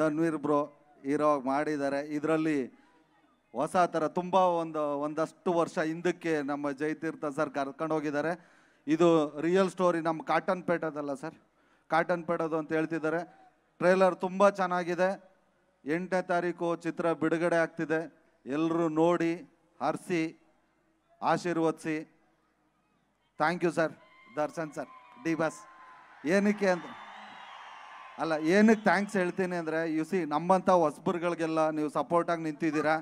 Dhanveer bro hero ಮಾಡಿದ್ದಾರೆ ಇದರಲ್ಲಿ ಹೊಸ ಥರ ತುಂಬ ಒಂದು ಒಂದಷ್ಟು ವರ್ಷ ಹಿಂದಕ್ಕೆ ನಮ್ಮ ಜಯತೀರ್ಥ ಸರ್ ಕರ್ಕೊಂಡೋಗಿದ್ದಾರೆ ಇದು ರಿಯಲ್ ಸ್ಟೋರಿ ನಮ್ಮ ಕಾಟನ್ ಪೇಟದಲ್ಲ ಸರ್ ಕಾಟನ್ ಪೇಟದು ಅಂತ ಹೇಳ್ತಿದ್ದಾರೆ ಟ್ರೇಲರ್ ತುಂಬ ಚೆನ್ನಾಗಿದೆ ಎಂಟನೇ ತಾರೀಕು ಚಿತ್ರ ಬಿಡುಗಡೆ ಆಗ್ತಿದೆ ಎಲ್ಲರೂ ನೋಡಿ ಹರಿಸಿ ಆಶೀರ್ವದಿಸಿ thank you sir Darshan sir D boss ಏನಕ್ಕೆ ಅಂತ ಅಲ್ಲ ಏನಕ್ಕೆ ಥ್ಯಾಂಕ್ಸ್ ಹೇಳ್ತೀನಿ ಅಂದರೆ ಯು ಸಿ ನಮ್ಮಂಥ ಹೊಸ್ಬರ್ಗಳಿಗೆಲ್ಲ ನೀವು ಸಪೋರ್ಟಾಗಿ ನಿಂತಿದ್ದೀರಾ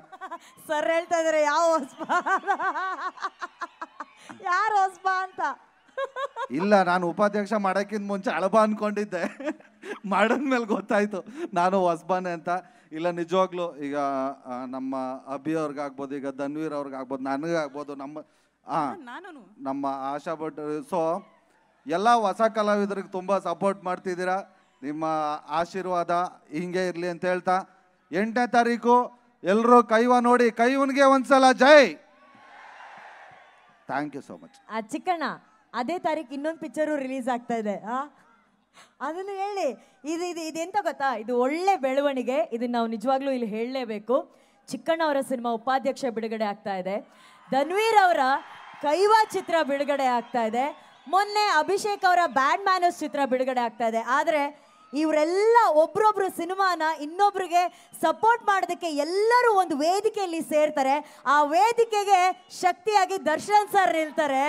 ಸರ್ ಹೇಳ್ತಾ ಇದ್ದಾರೆ ಯಾವ ಹೊಸ್ಬ ಯಾರು ಹೊಸ್ಬ ಅಂತ ಇಲ್ಲ ನಾನು ಉಪಾಧ್ಯಕ್ಷ ಮಾಡೋಕ್ಕಿಂತ ಮುಂಚೆ ಅಳಬ ಅನ್ಕೊಂಡಿದ್ದೆ ಮಾಡಿದ್ಮೇಲೆ ಗೊತ್ತಾಯ್ತು ನಾನು ಹೊಸ್ಬಾನೆ ಅಂತ ಇಲ್ಲ ನಿಜವಾಗ್ಲೂ ಈಗ ನಮ್ಮ ಅಭಿ ಅವ್ರಿಗಾಗ್ಬೋದು ಈಗ ಧನ್ವೀರ್ ಅವ್ರಿಗಾಗ್ಬೋದು ನನಗಾಗ್ಬೋದು ನಮ್ಮ ನಮ್ಮ ಆಶಾ ಭಟ್ ಸೊ ಎಲ್ಲ ಹೊಸ ಕಲಾವಿದ್ರಿಗೆ ತುಂಬ ಸಪೋರ್ಟ್ ಮಾಡ್ತಿದ್ದೀರಾ ನಿಮ್ಮ ಆಶೀರ್ವಾದ ಹಿಂಗೆ ಇರಲಿ ಅಂತ ಹೇಳ್ತಾ ಎಂಟನೇ ತಾರೀಕು ಎಲ್ಲರೂ ಕೈವ ನೋಡಿ ಕೈವನ್ಗೆ ಒಂದ್ಸಲ ಜೈ ಥ್ಯಾಂಕ್ ಯು ಸೋ ಮಚ್ ಆ ಚಿಕ್ಕಣ್ಣ ಅದೇ ತಾರೀಕು ಇನ್ನೊಂದು ಪಿಕ್ಚರು ರಿಲೀಸ್ ಆಗ್ತಾ ಇದೆ ಅದನ್ನು ಹೇಳಿ ಇದು ಇದು ಇದೆಂತ ಗೊತ್ತಾ ಇದು ಒಳ್ಳೆ ಬೆಳವಣಿಗೆ ಇದನ್ನ ನಾವು ನಿಜವಾಗ್ಲೂ ಇಲ್ಲಿ ಹೇಳಲೇಬೇಕು ಚಿಕ್ಕಣ್ಣ ಅವರ ಸಿನಿಮಾ ಉಪಾಧ್ಯಕ್ಷ ಬಿಡುಗಡೆ ಆಗ್ತಾ ಇದೆ ಧನ್ವೀರ್ ಅವರ ಕೈವಾ ಚಿತ್ರ ಬಿಡುಗಡೆ ಆಗ್ತಾ ಇದೆ ಮೊನ್ನೆ ಅಭಿಷೇಕ್ ಅವರ ಬ್ಯಾಡ್ ಮ್ಯಾನಸ್ ಚಿತ್ರ ಬಿಡುಗಡೆ ಆಗ್ತಾ ಇದೆ ಆದರೆ ಇವರೆಲ್ಲ ಒಬ್ರೊಬ್ರು ಸಿನಿಮಾನ ಇನ್ನೊಬ್ಬರಿಗೆ ಸಪೋರ್ಟ್ ಮಾಡೋದಕ್ಕೆ ಎಲ್ಲರೂ ಒಂದು ವೇದಿಕೆಯಲ್ಲಿ ಸೇರ್ತಾರೆ ಆ ವೇದಿಕೆಗೆ ಶಕ್ತಿಯಾಗಿ ದರ್ಶನ್ ಸರ್ ನಿಲ್ತಾರೆ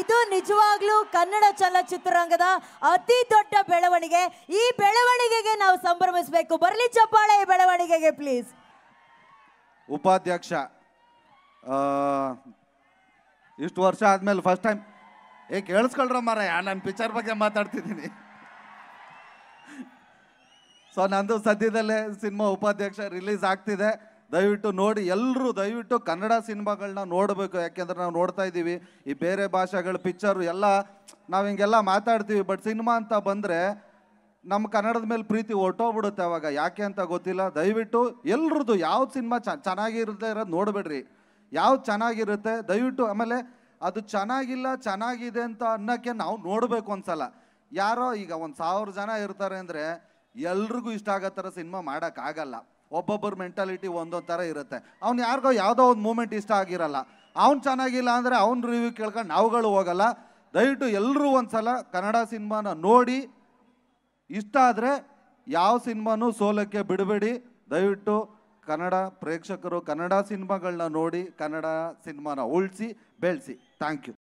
ಇದು ನಿಜವಾಗ್ಲೂ ಕನ್ನಡ ಚಲನಚಿತ್ರರಂಗದ ಅತಿ ದೊಡ್ಡ ಬೆಳವಣಿಗೆ ಈ ಬೆಳವಣಿಗೆಗೆ ನಾವು ಸಂಭ್ರಮಿಸಬೇಕು ಬರಲಿ ಚಪ್ಪಾಳೆ ಈ ಬೆಳವಣಿಗೆಗೆ ಪ್ಲೀಸ್ ಉಪಾಧ್ಯಕ್ಷ ಇಷ್ಟು ವರ್ಷ ಆದ್ಮೇಲೆ ಫಸ್ಟ್ ಟೈಮ್ ಏ ಕೇಳಿಸ್ಕೊಳ್ರ ಮಾರಾಯ ನಾನು ಪಿಕ್ಚರ್ ಬಗ್ಗೆ ಮಾತಾಡ್ತಿದ್ದೀನಿ ಸೊ ನಂದು ಸದ್ಯದಲ್ಲೇ ಸಿನಿಮಾ ಉಪಾಧ್ಯಕ್ಷ ರಿಲೀಸ್ ಆಗ್ತಿದೆ ದಯವಿಟ್ಟು ನೋಡಿ ಎಲ್ಲರೂ ದಯವಿಟ್ಟು ಕನ್ನಡ ಸಿನಿಮಾಗಳನ್ನ ನೋಡಬೇಕು ಯಾಕೆಂದ್ರೆ ನಾವು ನೋಡ್ತಾ ಇದ್ದೀವಿ ಈ ಬೇರೆ ಭಾಷೆಗಳ ಪಿಕ್ಚರು ಎಲ್ಲ ನಾವು ಹಿಂಗೆಲ್ಲ ಮಾತಾಡ್ತೀವಿ ಬಟ್ ಸಿನಿಮಾ ಅಂತ ಬಂದರೆ ನಮ್ಮ ಕನ್ನಡದ ಮೇಲೆ ಪ್ರೀತಿ ಹೊಟ್ಟೋಗ್ಬಿಡುತ್ತೆ ಅವಾಗ ಯಾಕೆ ಅಂತ ಗೊತ್ತಿಲ್ಲ ದಯವಿಟ್ಟು ಎಲ್ರದ್ದು ಯಾವ್ದು ಸಿನಿಮಾ ಚೆನ್ನಾಗಿರುತ್ತೆ ಇರೋದು ನೋಡಬೇಡ್ರಿ ಯಾವ್ದು ಚೆನ್ನಾಗಿರುತ್ತೆ ದಯವಿಟ್ಟು ಆಮೇಲೆ ಅದು ಚೆನ್ನಾಗಿಲ್ಲ ಚೆನ್ನಾಗಿದೆ ಅಂತ ಅನ್ನೋಕ್ಕೆ ನಾವು ನೋಡಬೇಕು ಸಲ ಯಾರೋ ಈಗ ಒಂದು ಸಾವಿರ ಜನ ಇರ್ತಾರೆ ಅಂದರೆ ಎಲ್ರಿಗೂ ಇಷ್ಟ ಆಗೋ ಥರ ಸಿನಿಮಾ ಮಾಡೋಕ್ಕಾಗಲ್ಲ ಒಬ್ಬೊಬ್ಬರ ಮೆಂಟಾಲಿಟಿ ಒಂದೊಂದು ಥರ ಇರುತ್ತೆ ಅವ್ನು ಯಾರಿಗೋ ಯಾವುದೋ ಒಂದು ಮೂಮೆಂಟ್ ಇಷ್ಟ ಆಗಿರಲ್ಲ ಅವ್ನು ಚೆನ್ನಾಗಿಲ್ಲ ಅಂದರೆ ಅವ್ನ ರಿವ್ಯೂ ಕೇಳ್ಕೊಂಡು ನಾವುಗಳು ಹೋಗಲ್ಲ ದಯವಿಟ್ಟು ಎಲ್ಲರೂ ಒಂದ್ಸಲ ಕನ್ನಡ ಸಿನಿಮಾನ ನೋಡಿ ಇಷ್ಟ ಆದರೆ ಯಾವ ಸಿನಿಮಾನೂ ಸೋಲಕ್ಕೆ ಬಿಡಬೇಡಿ ದಯವಿಟ್ಟು ಕನ್ನಡ ಪ್ರೇಕ್ಷಕರು ಕನ್ನಡ ಸಿನಿಮಾಗಳನ್ನ ನೋಡಿ ಕನ್ನಡ ಸಿನಿಮಾನ ಉಳಿಸಿ ಬೆಳೆಸಿ ಥ್ಯಾಂಕ್ ಯು